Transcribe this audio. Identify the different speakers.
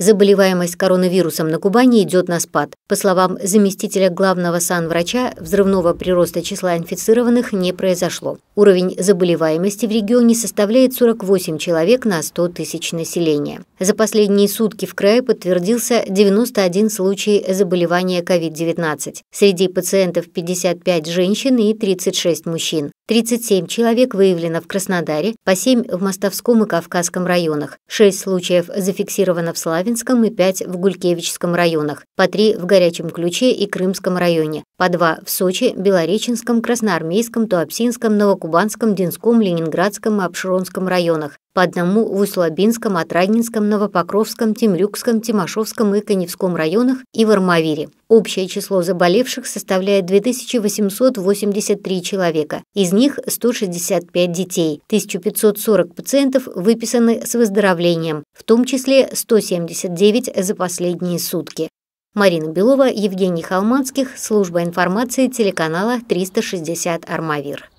Speaker 1: Заболеваемость коронавирусом на Кубани идет на спад. По словам заместителя главного санврача, взрывного прироста числа инфицированных не произошло. Уровень заболеваемости в регионе составляет 48 человек на 100 тысяч населения. За последние сутки в крае подтвердился 91 случай заболевания COVID-19. Среди пациентов 55 женщин и 36 мужчин. 37 человек выявлено в Краснодаре, по 7 в Мостовском и Кавказском районах, 6 случаев зафиксировано в Славянском и 5 в Гулькевичском районах, по 3 в Горячем Ключе и Крымском районе, по 2 в Сочи, Белореченском, Красноармейском, Туапсинском, Новокубанском, Кубанском, Динском, Ленинградском и Обширонском районах, по одному в Услабинском, Отраднинском, Новопокровском, Темрюкском, Тимошевском и Коневском районах и в Армавире. Общее число заболевших составляет 2883 человека, из них 165 детей, 1540 пациентов выписаны с выздоровлением, в том числе 179 за последние сутки. Марина Белова, Евгений Халманских, служба информации телеканала 360 «Армавир».